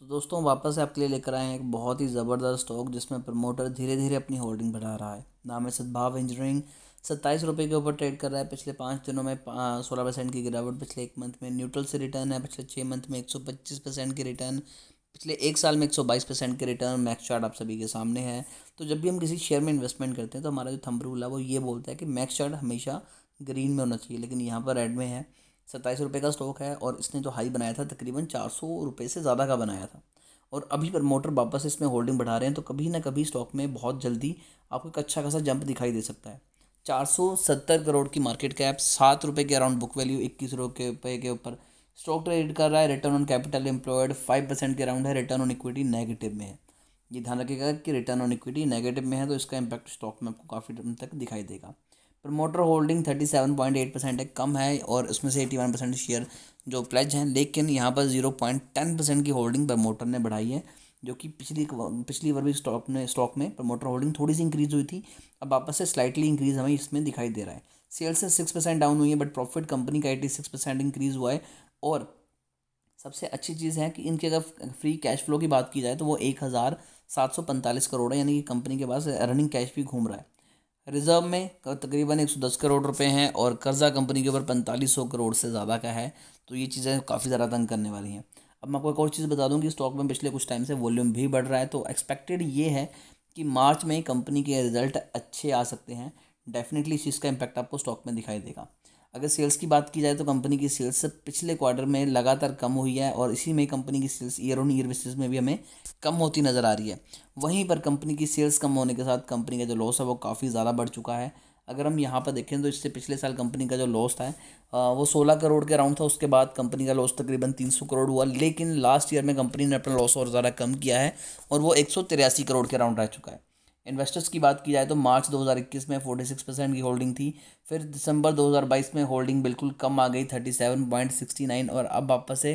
तो दोस्तों वापस से आपके लिए लेकर आए हैं एक बहुत ही ज़बरदस्त स्टॉक जिसमें प्रमोटर धीरे धीरे अपनी होल्डिंग बढ़ा रहा है नाम है सद्भाव इंजीनियरिंग सत्ताईस रुपये के ऊपर ट्रेड कर रहा है पिछले पाँच दिनों में सोलह परसेंट की गिरावट पिछले एक मंथ में न्यूट्रल से रिटर्न है पिछले छः मंथ में एक सौ पच्चीस परसेंट की रिटर्न पिछले एक साल में एक सौ बाईस परसेंट के रिटर्न मैक्स चार्ट आप सभी के सामने है तो जब भी हम किसी शेयर में इन्वेस्टमेंट करते हैं तो हमारा जो थम्बरूल है वो ये बोलता है कि मैक्स चार्ट हमेशा ग्रीन में होना चाहिए लेकिन यहाँ पर रेड में है सत्ताईस रुपये का स्टॉक है और इसने जो हाई बनाया था तकरीबन चार सौ रुपये से ज़्यादा का बनाया था और अभी प्रमोटर वापस इसमें होल्डिंग बढ़ा रहे हैं तो कभी ना कभी स्टॉक में बहुत जल्दी आपको एक अच्छा खासा जंप दिखाई दे सकता है चार सौ सत्तर करोड़ की मार्केट कैप सात रुपये के अराउंड बुक वैल्यू इक्कीस रुपये के ऊपर स्टॉक ट्रेड कर रहा है return on capital employed five percent के अराउंड है रिटर्न ऑन इक्विटी नेगेटिव में है ये ध्यान रखिएगा कि रिटर्न ऑन इक्विटी नेगेटिव में है तो इसका इम्पैक्ट स्टॉक में आपको काफ़ी टाइम तक दिखाई देगा promoter holding thirty seven point eight percent है कम है और उसमें से एटी वन परसेंट शेयर जो प्लेज हैं लेकिन यहाँ पर जीरो पॉइंट टेन परसेंट की होल्डिंग प्रमोटर ने बढ़ाई है जो कि पिछली पिछली बार भी स्टॉक में स्टॉक में प्रमोटर होल्डिंग थोड़ी सी इंक्रीज़ हुई थी अब वापस से स्लाइटली इंक्रीज़ हमें इसमें दिखाई दे रहा है सेल्स से सिक्स परसेंट डाउन हुई है बट प्रॉफिट कंपनी का एटी सिक्स परसेंट इंक्रीज़ हुआ है और सबसे अच्छी चीज़ है कि इनके अगर फ्री कैश फ्लो की बात की जाए तो वो एक हज़ार सात सौ पैंतालीस करोड़ है यानी कि कंपनी के पास रनिंग कैश भी घूम रहा है रिजर्व में तकरीबन 110 करोड़ रुपए हैं और कर्जा कंपनी के ऊपर पैंतालीस सौ करोड़ से ज़्यादा का है तो ये चीज़ें काफ़ी ज़्यादा तंग करने वाली हैं अब मैं आपको एक और चीज़ बता दूँ कि स्टॉक में पिछले कुछ टाइम से वॉल्यूम भी बढ़ रहा है तो एक्सपेक्टेड ये है कि मार्च में कंपनी के रिजल्ट अच्छे आ सकते हैं डेफिनेटली इस चीज़ का इम्पैक्ट आपको स्टॉक में दिखाई देगा अगर सेल्स की बात की जाए तो कंपनी की सेल्स पिछले क्वार्टर में लगातार कम हुई है और इसी में कंपनी की sales year on year basis में भी हमें कम होती नज़र आ रही है वहीं पर कंपनी की सेल्स कम होने के साथ कंपनी का जो लॉस है वो काफ़ी ज़्यादा बढ़ चुका है अगर हम यहाँ पर देखें तो इससे पिछले साल कंपनी का जो लॉस था वो सोलह करोड़ के अराउंड था उसके बाद कंपनी का लॉस तकरीबन तीन सौ करोड़ हुआ लेकिन लास्ट ईयर में कंपनी ने अपना लॉस और ज़्यादा कम किया है और वो एक सौ तिरासी करोड़ के अराउंड रह चुका है इन्वेस्टर्स की बात की जाए तो मार्च 2021 में 46 परसेंट की होल्डिंग थी फिर दिसंबर 2022 में होल्डिंग बिल्कुल कम आ गई 37.69 और अब वापस से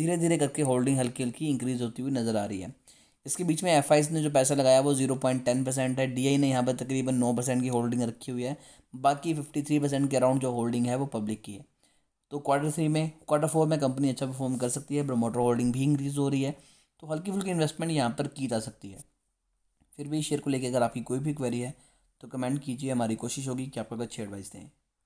धीरे धीरे करके होल्डिंग हल्की हल्की इंक्रीज होती हुई नज़र आ रही है इसके बीच में एफ ने जो पैसा लगाया वो जीरो पॉइंट टेन परसेंट है डी ने यहाँ पर तकरीबन नौ परसेंट की होल्डिंग रखी हुई है बाकी फिफ्टी थ्री परसेंट के अराउंड जो होल्डिंग है वो पब्लिक की है तो क्वार्टर थ्री में क्वार्टर फोर में कंपनी अच्छा परफॉर्म कर सकती है प्रमोटर होल्डिंग भी इंक्रीज़ हो रही है तो हल्की फुल्की इन्वेस्टमेंट यहाँ पर की जा सकती है फिर भी इस शेयर को लेकर अगर आपकी कोई भी क्वेरी है तो कमेंट कीजिए हमारी कोशिश होगी कि आपको अच्छी एडवाइस दें